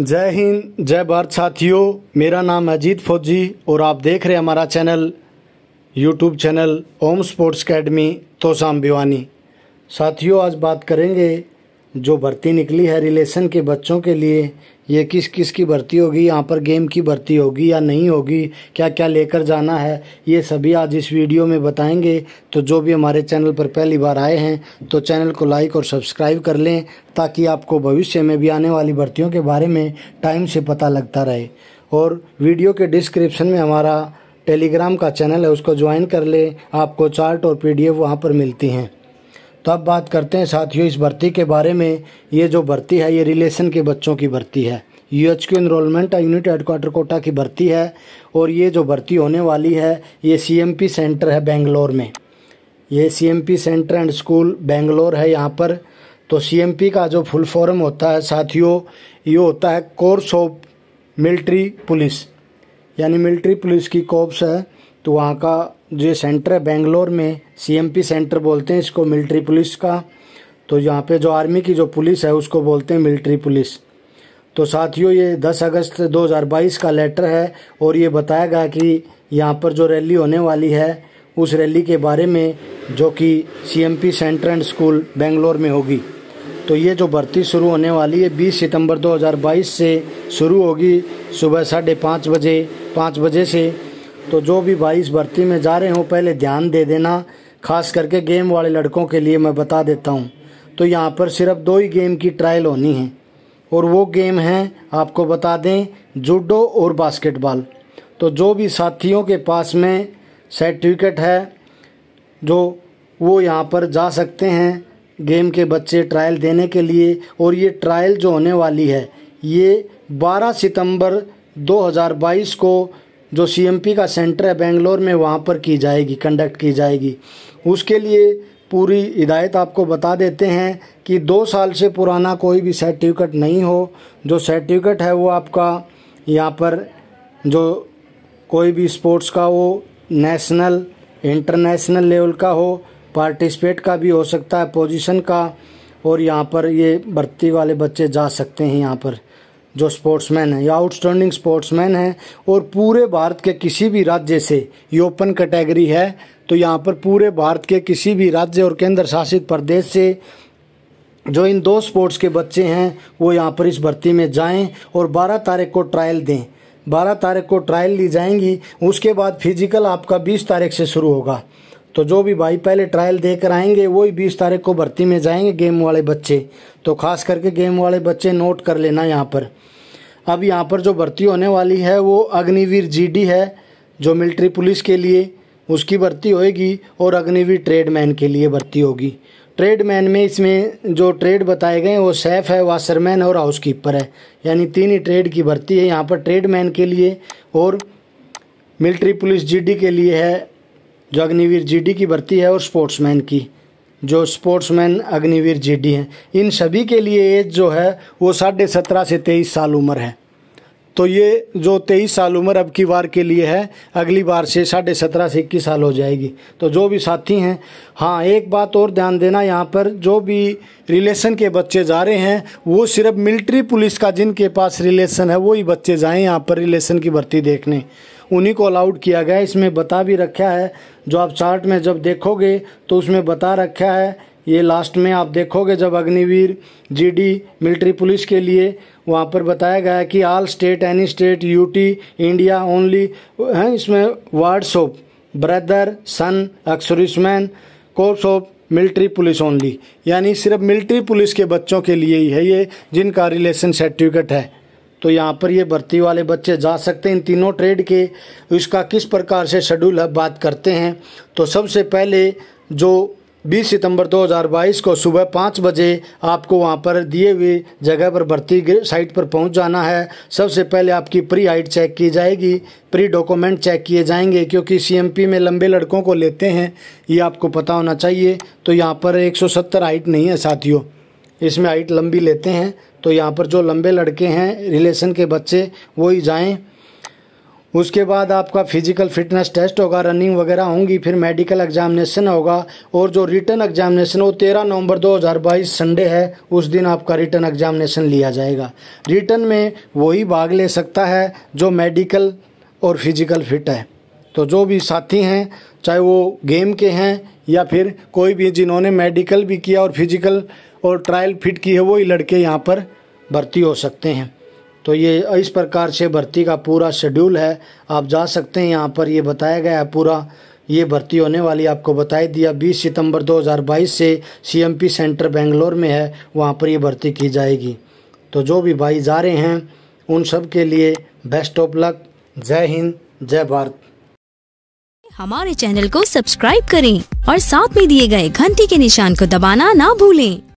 जय हिंद जय भारत साथियों मेरा नाम अजीत फौजी और आप देख रहे हैं हमारा channel YouTube channel Om sports academy Tosham Bhiwani साथियों आज बात करेंगे जो भर्ती निकली है रिलेशन के बच्चों के लिए ये किस किस की भर्ती होगी यहाँ पर गेम की भर्ती होगी या नहीं होगी क्या क्या लेकर जाना है ये सभी आज इस वीडियो में बताएंगे तो जो भी हमारे चैनल पर पहली बार आए हैं तो चैनल को लाइक और सब्सक्राइब कर लें ताकि आपको भविष्य में भी आने वाली भर्तियों के बारे में टाइम से पता लगता रहे और वीडियो के डिस्क्रिप्शन में हमारा टेलीग्राम का चैनल है उसको ज्वाइन कर लें आपको चार्ट और पी डी वहाँ पर मिलती हैं तो अब बात करते हैं साथियों इस भर्ती के बारे में ये जो भर्ती है ये रिलेशन के बच्चों की भर्ती है U H Q enrolment unit headquarter Kota की भर्ती है और ये जो भर्ती होने वाली है ये सी एम पी सेंटर है बेंगलोर में ये C M P centre and school Bangalore है यहाँ पर तो सी एम पी का जो फुल फॉर्म होता है साथियों ये होता है कोर्स ऑफ मिल्ट्री पुलिस यानी मिलिट्री पुलिस की कॉप्स है तो वहाँ का जो सेंटर है बेंगलोर में सीएमपी सेंटर बोलते हैं इसको मिलिट्री पुलिस का तो यहाँ पे जो आर्मी की जो पुलिस है उसको बोलते हैं मिलिट्री पुलिस तो साथियों ये 10 अगस्त 2022 का लेटर है और ये बताया गया कि यहाँ पर जो रैली होने वाली है उस रैली के बारे में जो कि P centre and school Bangalore में होगी तो ये जो भर्ती शुरू होने वाली है 20 सितंबर 2022 से शुरू होगी सुबह साढ़े पाँच बजे पाँच बजे से तो जो भी भाई इस भर्ती में जा रहे हो पहले ध्यान दे देना खास करके गेम वाले लड़कों के लिए मैं बता देता हूँ तो यहाँ पर सिर्फ दो ही गेम की ट्रायल होनी है और वो गेम हैं आपको बता दें जूडो और बास्केटबॉल तो जो भी साथियों के पास में सर्टिफिकेट है जो वो यहाँ पर जा सकते हैं गेम के बच्चे ट्रायल देने के लिए और ये ट्रायल जो होने वाली है ये 12 सितंबर 2022 को जो सीएमपी का सेंटर है बेंगलोर में वहाँ पर की जाएगी कंडक्ट की जाएगी उसके लिए पूरी हिदायत आपको बता देते हैं कि दो साल से पुराना कोई भी सर्टिफिकेट नहीं हो जो सर्टिफिकेट है वो आपका यहाँ पर जो कोई भी स्पोर्ट्स का वो नेशनल इंटरनेशनल लेवल का हो पार्टिसिपेट का भी हो सकता है पोजीशन का और यहाँ पर ये भर्ती वाले बच्चे जा सकते हैं यहाँ पर जो स्पोर्ट्समैन है या आउटस्टैंडिंग स्पोर्ट्समैन है और पूरे भारत के किसी भी राज्य से ये ओपन कैटेगरी है तो यहाँ पर पूरे भारत के किसी भी राज्य और केंद्र शासित प्रदेश से जो इन दो स्पोर्ट्स के बच्चे हैं वो यहाँ पर इस भर्ती में जाएं और 12 तारीख को ट्रायल दें 12 तारीख को ट्रायल ली जाएंगी उसके बाद फिजिकल आपका 20 तारीख से शुरू होगा तो जो भी भाई पहले ट्रायल देकर आएंगे आएंगे वही बीस तारीख को भर्ती में जाएंगे गेम वाले बच्चे तो खास करके गेम वाले बच्चे नोट कर लेना यहाँ पर अब यहाँ पर जो भर्ती होने वाली है वो अग्निवीर जीडी है जो मिलिट्री पुलिस के लिए उसकी भर्ती होएगी और अग्निवीर ट्रेडमैन के लिए भर्ती होगी ट्रेडमैन में इसमें जो ट्रेड बताए गए वो सेफ है वाशरमैन और हाउसकीपर है यानी तीन ही ट्रेड की भर्ती है यहाँ पर ट्रेडमैन के लिए और मिलिट्री पुलिस जीडी के लिए है जो अग्निवीर जीडी की भर्ती है और स्पोर्ट्समैन की जो स्पोर्ट्समैन अग्निवीर जीडी हैं इन सभी के लिए एज जो है वो साढ़े सत्रह से तेईस साल उम्र है तो ये जो तेईस साल उम्र अब की बार के लिए है अगली बार से साढ़े सत्रह से इक्कीस साल हो जाएगी तो जो भी साथी हैं हाँ एक बात और ध्यान देना यहाँ पर जो भी रिलेशन के बच्चे जा रहे हैं वो सिर्फ मिलिट्री पुलिस का जिनके पास रिलेशन है वही बच्चे जाएँ यहाँ पर रिलेशन की भर्ती देखने उन्हीं को अलाउड किया गया इसमें बता भी रखा है जो आप चार्ट में जब देखोगे तो उसमें बता रखा है ये लास्ट में आप देखोगे जब अग्निवीर जीडी मिलिट्री पुलिस के लिए वहाँ पर बताया गया है कि all state any state UT India only हैं इसमें ward of brother son ex-serviceman course of military police only यानी सिर्फ मिलिट्री पुलिस के बच्चों के लिए ही है ये जिनका रिलेशन सर्टिफिकेट है तो यहाँ पर ये भर्ती वाले बच्चे जा सकते हैं इन तीनों ट्रेड के इसका किस प्रकार से शेड्यूल है बात करते हैं तो सबसे पहले जो बीस सितंबर 2022 को सुबह पाँच बजे आपको वहां पर दिए हुए जगह पर भर्ती साइट पर पहुंच जाना है सबसे पहले आपकी प्री हाइट चेक की जाएगी प्री डॉक्यूमेंट चेक किए जाएंगे क्योंकि सीएमपी में लंबे लड़कों को लेते हैं ये आपको पता होना चाहिए तो यहाँ पर 170 हाइट नहीं है साथियों इसमें हाइट लंबी लेते हैं तो यहाँ पर जो लंबे लड़के हैं रिलेशन के बच्चे वही जाएँ उसके बाद आपका फिजिकल फिटनेस टेस्ट होगा रनिंग वगैरह होंगी फिर मेडिकल एग्जामिनेशन होगा और जो रिटर्न एग्जामिनेशन वो तेरह नवंबर 2022 संडे है उस दिन आपका रिटर्न एग्जामिनेशन लिया जाएगा रिटर्न में वही भाग ले सकता है जो मेडिकल और फिजिकल फिट है तो जो भी साथी हैं चाहे वो गेम के हैं या फिर कोई भी जिन्होंने मेडिकल भी किया और फिजिकल और ट्रायल फिट की है वही लड़के यहाँ पर भर्ती हो सकते हैं तो ये इस प्रकार से भर्ती का पूरा शेड्यूल है आप जा सकते हैं यहाँ पर ये बताया गया है पूरा ये भर्ती होने वाली आपको बताई दिया 20 सितंबर 2022 से सीएमपी सेंटर बेंगलोर में है वहाँ पर ये भर्ती की जाएगी तो जो भी भाई जा रहे हैं उन सब के लिए बेस्ट ऑफ लक जय हिंद जय भारत हमारे चैनल को सब्सक्राइब करें और साथ में दिए गए घंटी के निशान को दबाना ना भूलें